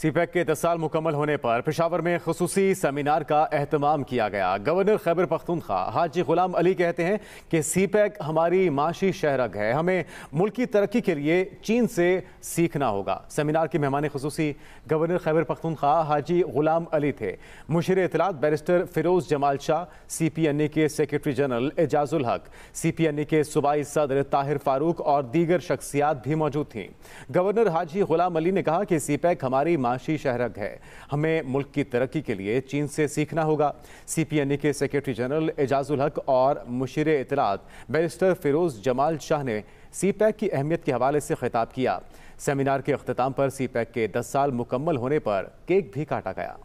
CPEC e के दस साल मुकम्मल होने पर पेशावर में खसूसी सेमिनार का अहतमाम किया गया गवर्नर खैबर पख्तूनख्वा हाजी गुलाम अली कहते हैं कि सीपैक e हमारी माशी शहरग है हमें मुल्क की तरक्की के लिए चीन से सीखना होगा सेमिनार के मेहमान खसूसी गवर्नर खैबर पख्तूनख्वा हाजी गुलाम अली थे मुशर इतलात barrister Feroz Jamal Shah C P N A के सेक्रेटरी जनरल एजाजुल हक सी पी एन ए के सूबाई सदर ताहिर फारूक और दीगर शख्सियात भी मौजूद थी गवर्नर हाजी गुलाम अली ने कहा कि पैक e हमारी माशी शहरग है हमें मुल्क की तरक्की के लिए चीन से सीखना होगा सी पी एन ई के सेक्रेटरी जनरल एजाजुल हक और मुशीर इतलात बैरिस्टर फिरोज जमाल शाह ने सी पैक e की अहमियत के हवाले से खिताब किया सेमिनार के अख्ताम पर सी पैक e के दस साल मुकम्मल होने पर केक भी काटा गया